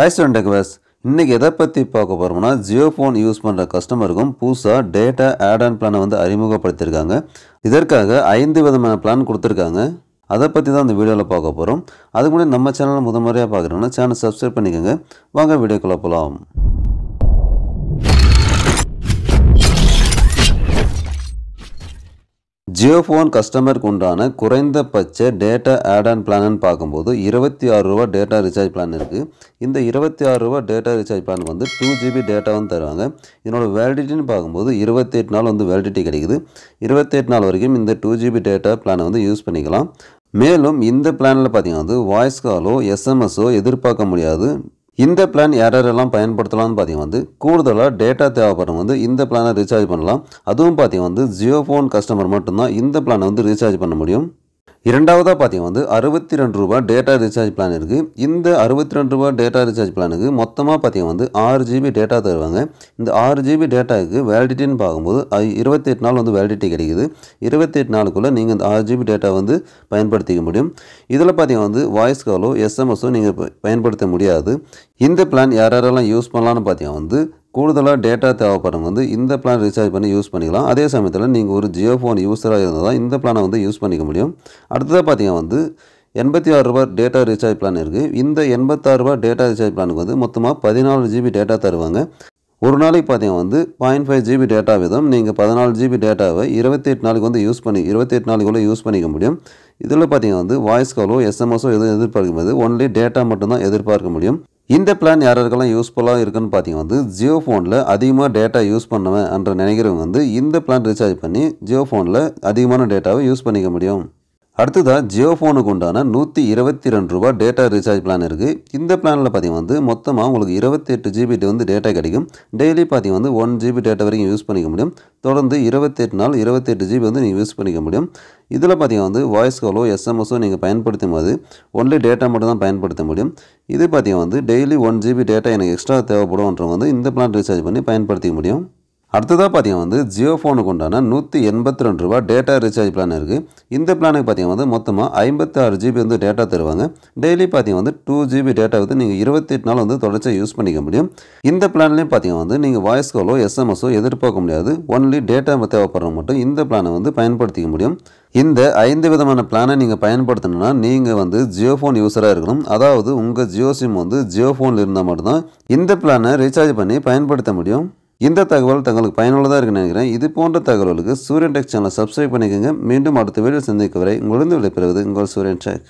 high student வஸ் இன்றைக்கி எதை பற்றி பார்க்க போகிறோம்னா ஜியோ ஃபோன் யூஸ் பண்ணுற கஸ்டமருக்கும் புதுசாக டேட்டா ஆட் அண்ட் பிளானை வந்து அறிமுகப்படுத்தியிருக்காங்க இதற்காக ஐந்து விதமான பிளான் கொடுத்துருக்காங்க அதை பற்றி தான் அந்த வீடியோவில் பார்க்க போகிறோம் அதுக்கு முன்னாடி நம்ம சேனலில் முதல் முறையாக பார்க்குறோம்னா சேனல் சப்ஸ்கிரைப் பண்ணிக்கோங்க வாங்க வீடியோக்குள்ளே போகலாம் ஜியோ ஃபோன் கஸ்டமருக்கு உண்டான குறைந்தபட்ச டேட்டா ஆட் ஆன் பிளான்னு பார்க்கும்போது இருபத்தி ஆறு ரூபா டேட்டா ரீசார்ஜ் பிளான் இருக்குது இந்த இருபத்தி ஆறு ரூபா டேட்டா ரீசார்ஜ் பிளான் வந்து டூ ஜிபி டேட்டாவும் தருவாங்க இதனோட வேலிடிட்டின்னு பார்க்கும்போது இருபத்தெட்டு நாள் வந்து வேலிடிட்டி கிடைக்குது இருபத்தெட்டு நாள் வரைக்கும் இந்த டூ ஜிபி டேட்டா பிளானை வந்து யூஸ் பண்ணிக்கலாம் மேலும் இந்த பிளானில் பார்த்தீங்கன்னா வந்து வாய்ஸ் காலோ எஸ்எம்எஸோ எதிர்பார்க்க முடியாது இந்த பிளான் யாரெல்லாம் பயன்படுத்தலாம்னு பார்த்தீங்கன்னா வந்து கூடுதலாக டேட்டா தேவைப்படும் வந்து இந்த பிளானை ரீசார்ஜ் பண்ணலாம் அதுவும் பார்த்தீங்கன்னா வந்து ஜியோ ஃபோன் கஸ்டமர் மட்டும்தான் இந்த பிளானை வந்து ரீசார்ஜ் பண்ண முடியும் இரண்டாவதாக பார்த்தீங்கன்னா வந்து அறுபத்தி ரெண்டு ரூபா டேட்டா ரீசார்ஜ் பிளான் இருக்குது இந்த அறுபத்தி ரெண்டு ரூபா டேட்டா ரீசார்ஜ் பிளானுக்கு மொத்தமாக பார்த்தீங்கன்னா வந்து ஆறு ஜிபி டேட்டா தருவாங்க இந்த ஆறு ஜிபி டேட்டாவுக்கு வேலிடிட்டின்னு பார்க்கும்போது இருபத்தெட்டு நாள் வந்து வேலிடிட்டி கிடைக்குது இருபத்தெட்டு நாளுக்குள்ளே நீங்கள் இந்த ஆறு ஜிபி டேட்டா வந்து பயன்படுத்திக்க முடியும் இதில் பார்த்தீங்கன்னா வந்து வாய்ஸ் காலோ எஸ்எம்எஸோ நீங்கள் பயன்படுத்த முடியாது இந்த பிளான் யார் யாரெல்லாம் யூஸ் பண்ணலான்னு பார்த்தீங்கன்னா வந்து கூடுதலாக டேட்டா தேவைப்படுறவங்க வந்து இந்த பிளான் ரீசார்ஜ் பண்ணி யூஸ் பண்ணிக்கலாம் அதே சமயத்தில் நீங்கள் ஒரு ஜியோ ஃபோன் யூஸராக இருந்தால் தான் இந்த பிளானை வந்து யூஸ் பண்ணிக்க முடியும் அடுத்ததாக பார்த்தீங்கன்னா வந்து எண்பத்தி ஆறு ரூபா டேட்டா ரீசார்ஜ் பிளான் இருக்குது இந்த எண்பத்தாறு ரூபா டேட்டா ரீசார்ஜ் பிளானுக்கு வந்து மொத்தமாக பதினாலு ஜிபி டேட்டா தருவாங்க ஒரு நாளைக்கு பார்த்தீங்கன்னா வந்து பாயிண்ட் ஃபைவ் ஜிபி டேட்டா வீதம் நீங்கள் பதினாலு ஜிபி டேட்டாவை இருபத்தெட்டு நாளைக்கு வந்து யூஸ் பண்ணி இருபத்தெட்டு நாளைக்குள்ளே யூஸ் பண்ணிக்க முடியும் இதில் பார்த்தீங்கன்னா வந்து வாய்ஸ் காலோ எஸ்எம்எஸோ எதுவும் எதிர்பார்க்க முடியாது ஒன்லி டேட்டா மட்டும்தான் எதிர்பார்க்க முடியும் இந்த பிளான் யாருக்கெல்லாம் யூஸ்ஃபுல்லாக இருக்குன்னு பார்த்தீங்கன்னா வந்து ஜியோ ஃபோனில் அதிகமாக டேட்டா யூஸ் பண்ணுவேன் என்ற நினைக்கிறவங்க வந்து இந்த பிளான் ரீசார்ஜ் பண்ணி ஜியோ ஃபோனில் அதிகமான டேட்டாவை யூஸ் பண்ணிக்க முடியும் அடுத்ததாக ஜியோ ஃபோனுக்கு உண்டான நூற்றி இருபத்தி ரெண்டு ரூபா டேட்டா ரீசார்ஜ் பிளான் இருக்குது இந்த பிளானில் பார்த்தீங்கன்னா வந்து மொத்தமாக உங்களுக்கு இருபத்தெட்டு ஜிபி வந்து டேட்டா கிடைக்கும் டெய்லி பார்த்தீங்கன்னா வந்து ஒன் ஜிபி டேட்டா வரைக்கும் யூஸ் பண்ணிக்க முடியும் தொடர்ந்து இருபத்தெட்டு நாள் இருபத்தெட்டு ஜிபி வந்து நீங்கள் யூஸ் பண்ணிக்க முடியும் இதில் பார்த்தீங்கன்னா வந்து வாய்ஸ் காலோ எஸ்எம்எஸோ நீங்கள் பயன்படுத்தும் போது ஒன்லி டேட்டா மட்டும் தான் பயன்படுத்த முடியும் இது பார்த்தீங்கன்னா வந்து டெய்லி ஒன் ஜிபி டேட்டா எனக்கு எக்ஸ்ட்ரா தேவைப்படும்ன்றவங்க வந்து இந்த பிளான் ரீசார்ஜ் பண்ணி பயன்படுத்திக்க முடியும் அடுத்ததாக பார்த்தீங்கன்னா வந்து ஜியோ ஃபோனுக்கு உண்டான நூற்றி எண்பத்தி ரெண்டு ரூபா டேட்டா ரீசார்ஜ் பிளான் இருக்குது இந்த பிளானுக்கு பார்த்தீங்கன்னா வந்து மொத்தமாக ஐம்பத்தாறு ஜிபி வந்து டேட்டா தருவாங்க டெய்லி பார்த்தீங்கன்னா வந்து டூ ஜிபி டேட்டா வந்து நீங்கள் இருபத்தி எட்டு நாள் வந்து தொடர்ச்சியாக யூஸ் பண்ணிக்க முடியும் இந்த பிளான்லேயும் பார்த்தீங்கன்னா வந்து நீங்கள் வாய்ஸ் காலோ எஸ்எம்எஸோ எதிர்பார்க்க முடியாது ஒன்லி டேட்டா தேவைப்படுறது மட்டும் இந்த பிளானை வந்து பயன்படுத்திக்க முடியும் இந்த ஐந்து விதமான பிளானை நீங்கள் பயன்படுத்தணும்னா நீங்கள் வந்து ஜியோ ஃபோன் யூஸராக இருக்கணும் அதாவது உங்கள் ஜியோ சிம் வந்து ஜியோ ஃபோனில் இருந்தால் மட்டும்தான் இந்த பிளானை ரீசார்ஜ் பண்ணி பயன்படுத்த முடியும் இந்த தகவல் தங்களுக்கு பயனுள்ளதாக இருக்கு நினைக்கிறேன் இது போன்ற தகவலுக்கு சூரியன் டெக் சேனலை சப்ஸ்கிரைப் பண்ணிக்கோங்க மீண்டும் அடுத்த வீடியோ சந்திக்க வரை உங்களிருந்து விடைபெறுவது உங்கள் சூரியன் டெக்